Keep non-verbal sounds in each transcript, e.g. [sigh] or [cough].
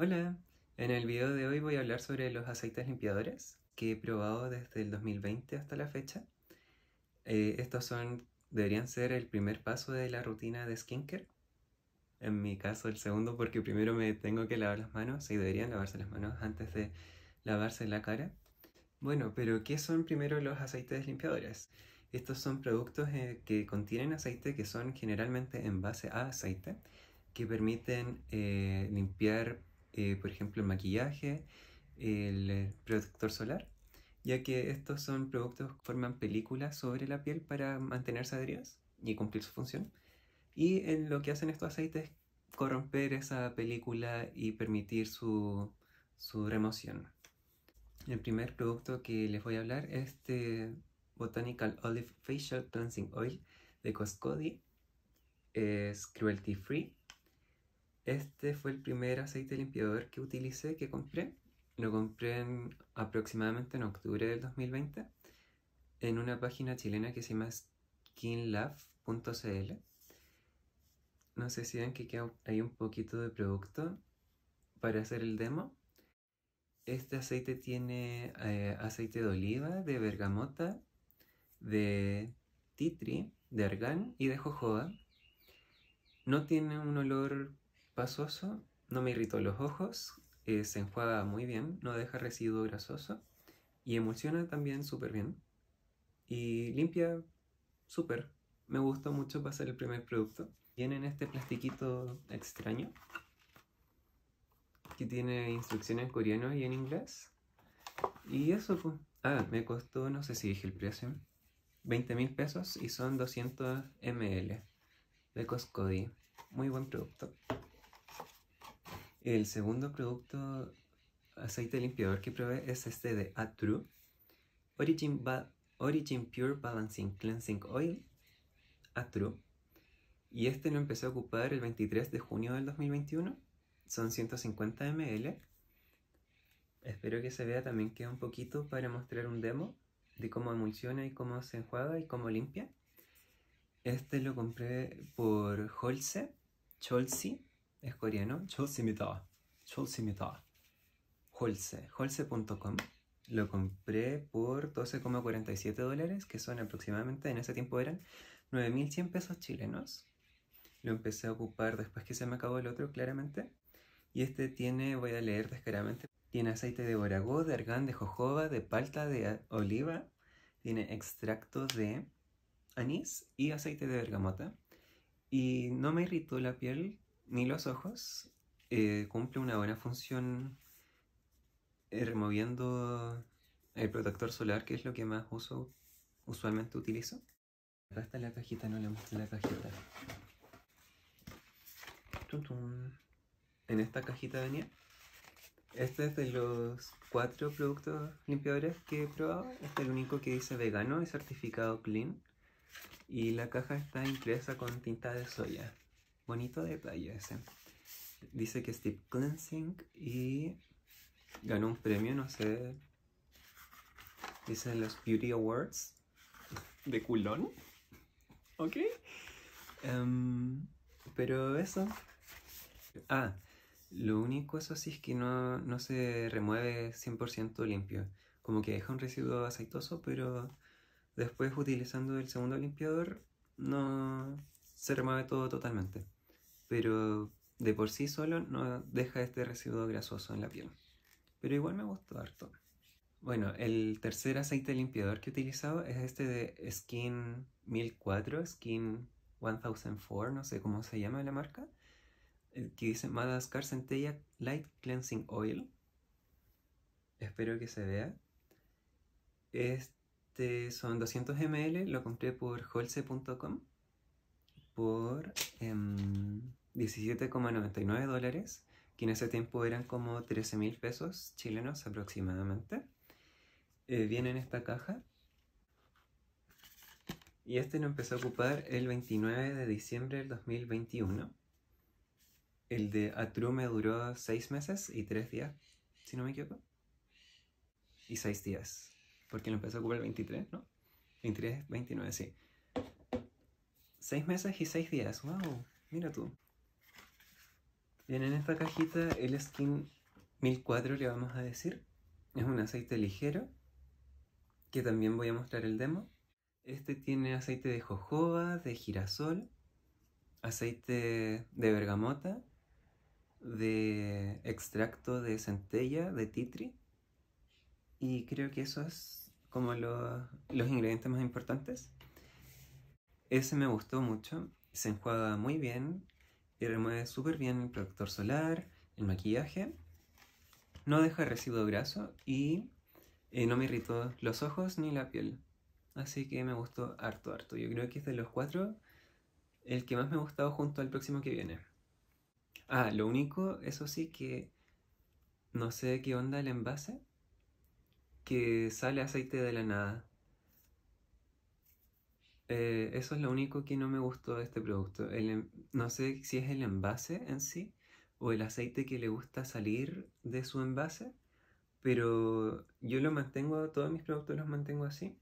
Hola, en el video de hoy voy a hablar sobre los aceites limpiadores que he probado desde el 2020 hasta la fecha. Eh, estos son, deberían ser el primer paso de la rutina de skincare. En mi caso el segundo porque primero me tengo que lavar las manos y deberían lavarse las manos antes de lavarse la cara. Bueno, pero ¿qué son primero los aceites limpiadores? Estos son productos eh, que contienen aceite que son generalmente en base a aceite que permiten eh, limpiar eh, por ejemplo, el maquillaje, el eh, protector solar, ya que estos son productos que forman películas sobre la piel para mantenerse adheridas y cumplir su función. Y en lo que hacen estos aceites es corromper esa película y permitir su, su remoción. El primer producto que les voy a hablar es este Botanical Olive Facial Cleansing Oil de Coscodi. Es cruelty free este fue el primer aceite limpiador que utilicé, que compré. Lo compré aproximadamente en octubre del 2020 en una página chilena que se llama skinlove.cl. No sé si ven que hay un poquito de producto para hacer el demo. Este aceite tiene eh, aceite de oliva, de bergamota, de titri, de argán y de jojoba. No tiene un olor pasoso, no me irritó los ojos, eh, se enjuaga muy bien, no deja residuo grasoso y emulsiona también súper bien y limpia súper. Me gustó mucho pasar el primer producto. Viene en este plastiquito extraño que tiene instrucciones en coreano y en inglés. Y eso fue. Pues. Ah, me costó, no sé si dije el precio, 20 mil pesos y son 200 ml de Coscodi. Muy buen producto. El segundo producto aceite limpiador que probé es este de Atru. Origin, Pure Balancing Cleansing Oil. Atru. Y este lo empecé a ocupar el 23 de junio del 2021. Son 150 ml. Espero que se vea también queda un poquito para mostrar un demo de cómo emulsiona y cómo se enjuaga y cómo limpia. Este lo compré por Holse, Cholsi, es coreano, Cholsimita, Cholsimita, Holse, holse.com. Lo compré por 12,47 dólares, que son aproximadamente, en ese tiempo eran 9.100 pesos chilenos. Lo empecé a ocupar después que se me acabó el otro, claramente. Y este tiene, voy a leer descaradamente, tiene aceite de boragó, de argán, de jojoba, de palta, de oliva, tiene extracto de anís y aceite de bergamota. Y no me irritó la piel, ni los ojos, eh, cumple una buena función removiendo el protector solar, que es lo que más uso, usualmente utilizo. Acá está la cajita, no le muestro la cajita. En esta cajita venía. Este es de los cuatro productos limpiadores que he probado. Este es el único que dice vegano y certificado clean. Y la caja está impresa con tinta de soya. Bonito detalle ese. Dice que es deep cleansing y ganó un premio, no sé. Dice en los Beauty Awards de culón. ¿Ok? Em, pero eso. Ah, lo único eso sí es que no, no se remueve 100% limpio. Como que deja un residuo aceitoso, pero después utilizando el segundo limpiador no se remueve todo totalmente pero de por sí solo no deja este residuo grasoso en la piel. Pero igual me gustó harto. Bueno, el tercer aceite limpiador que he utilizado es este de Skin 1004, Skin 1004, no sé cómo se llama la marca, eh, que dice Madagascar Centella Light Cleansing Oil. Espero que se vea. Este son 200 ml, lo compré por holse.com por em, 17,99 dólares, que en ese tiempo eran como 13 mil pesos chilenos aproximadamente. Eh, viene en esta caja. Y este lo empezó a ocupar el 29 de diciembre del 2021. El de Atru me duró seis meses y 3 días, si no me equivoco. Y 6 días, porque lo empezó a ocupar el 23, ¿no? 23, 29, sí. 6 meses y 6 días, wow, mira tú. Bien, en esta cajita el skin 1004 le vamos a decir. Es un aceite ligero, que también voy a mostrar el demo. Este tiene aceite de jojoba, de girasol, aceite de bergamota, de extracto de centella, de titri. Y creo que eso es como los ingredientes más importantes. Ese me gustó mucho, se enjuaga muy bien, y remueve súper bien el protector solar, el maquillaje. No deja residuo graso y eh, no me irritó los ojos ni la piel. Así que me gustó harto, harto. Yo creo que es de los cuatro el que más me ha gustado junto al próximo que viene. Ah, lo único, eso sí que no sé qué onda el envase, que sale aceite de la nada. Eh, eso es lo único que no me gustó de este producto. Em, no sé si es el envase en sí o el aceite que le gusta salir de su envase, pero yo lo mantengo, todos mis productos los mantengo así.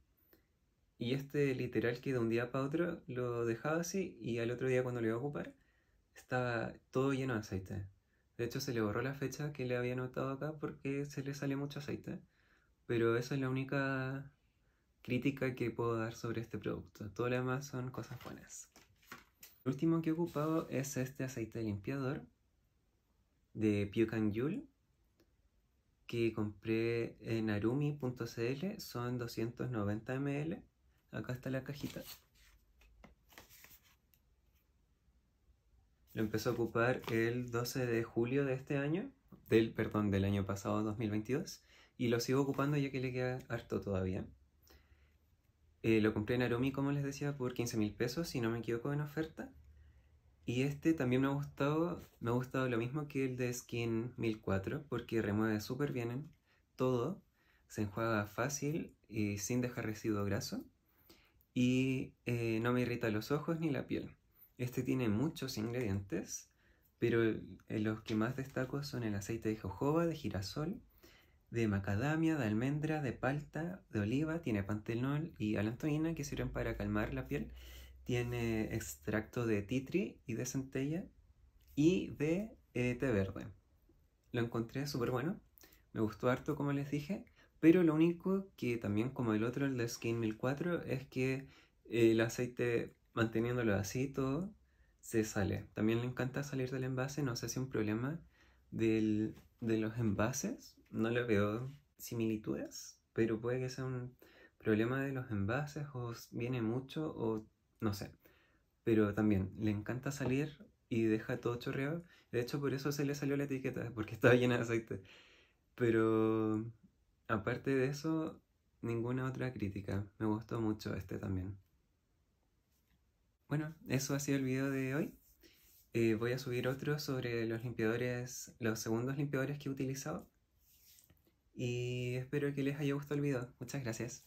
Y este literal que de un día para otro lo dejaba así y al otro día cuando lo iba a ocupar estaba todo lleno de aceite. De hecho se le borró la fecha que le había anotado acá porque se le sale mucho aceite. Pero esa es la única crítica que puedo dar sobre este producto. Todo lo demás son cosas buenas. Lo último que he ocupado es este aceite limpiador de Pyukan Yule que compré en arumi.cl. Son 290 ml. Acá está la cajita. Lo empezó a ocupar el 12 de julio de este año, del, perdón, del año pasado 2022, y lo sigo ocupando ya que le queda harto todavía. Eh, lo compré en Aromi, como les decía, por 15 mil pesos, si no me equivoco, en oferta. Y este también me ha gustado, me ha gustado lo mismo que el de Skin 1004, porque remueve súper bien todo, se enjuaga fácil y sin dejar residuo graso, y eh, no me irrita los ojos ni la piel. Este tiene muchos ingredientes, pero eh, los que más destaco son el aceite de jojoba, de girasol, de macadamia, de almendra, de palta, de oliva, tiene pantenol y alantoína que sirven para calmar la piel. Tiene extracto de titri y de centella y de eh, té verde. Lo encontré súper bueno, me gustó harto como les dije, pero lo único que también como el otro, el de Skin 1004, es que eh, el aceite manteniéndolo así todo se sale. También le encanta salir del envase, no sé si un problema de los envases no le veo similitudes, pero puede que sea un problema de los envases o viene mucho o no sé. Pero también le encanta salir y deja todo chorreado. De hecho, por eso se le salió la etiqueta, [laughs] porque estaba llena de aceite. Pero aparte de eso, ninguna otra crítica. Me gustó mucho este también. Bueno, eso ha sido el video de hoy. Eh, voy a subir otro sobre los limpiadores, los segundos limpiadores que he utilizado y espero que les haya gustado el video. Muchas gracias.